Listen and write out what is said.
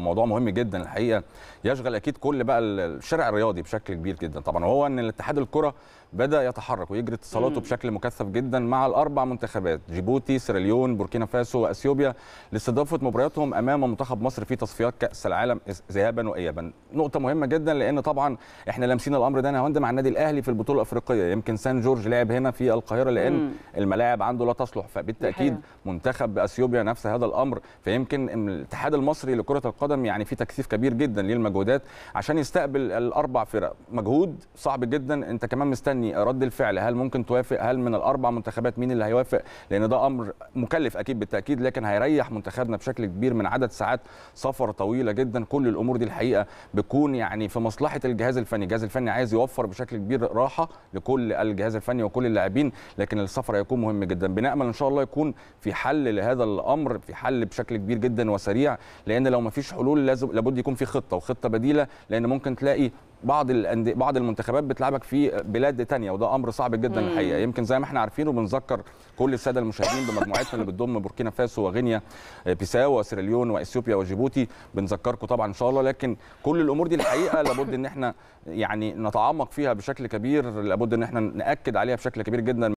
وموضوع مهم جدا الحقيقه يشغل اكيد كل بقى الشارع الرياضي بشكل كبير جدا طبعا وهو ان الاتحاد الكره بدا يتحرك ويجري اتصالاته بشكل مكثف جدا مع الاربع منتخبات جيبوتي سيراليون بوركينا فاسو واثيوبيا لاستضافه مبارياتهم امام منتخب مصر في تصفيات كاس العالم ذهابا وايابا نقطه مهمه جدا لان طبعا احنا لامسين الامر ده انا هند مع النادي الاهلي في البطوله الافريقيه يمكن سان جورج لعب هنا في القاهره لان مم. الملاعب عنده لا تصلح فبالتاكيد منتخب اثيوبيا نفس هذا الامر فيمكن الاتحاد المصري لكره القدم يعني في تكثيف كبير جدا للمجهودات عشان يستقبل الاربع فرق مجهود صعب جدا انت كمان مستني الفني رد الفعل هل ممكن توافق هل من الاربع منتخبات مين اللي هيوافق لان ده امر مكلف اكيد بالتاكيد لكن هيريح منتخبنا بشكل كبير من عدد ساعات سفر طويله جدا كل الامور دي الحقيقه بتكون يعني في مصلحه الجهاز الفني الجهاز الفني عايز يوفر بشكل كبير راحه لكل الجهاز الفني وكل اللاعبين لكن السفر هيكون مهم جدا بنامل ان شاء الله يكون في حل لهذا الامر في حل بشكل كبير جدا وسريع لان لو ما فيش حلول لازم لابد يكون في خطه وخطه بديله لان ممكن تلاقي بعض الاندي بعض المنتخبات بتلعبك في بلاد تانية وده امر صعب جدا مم. الحقيقه يمكن زي ما احنا عارفين وبنذكر كل الساده المشاهدين بمجموعتنا اللي بتضم بوركينا فاسو وغينيا آه، بيساو وسيراليون واثيوبيا وجيبوتي بنذكركم طبعا ان شاء الله لكن كل الامور دي الحقيقه لابد ان احنا يعني نتعمق فيها بشكل كبير لابد ان احنا ناكد عليها بشكل كبير جدا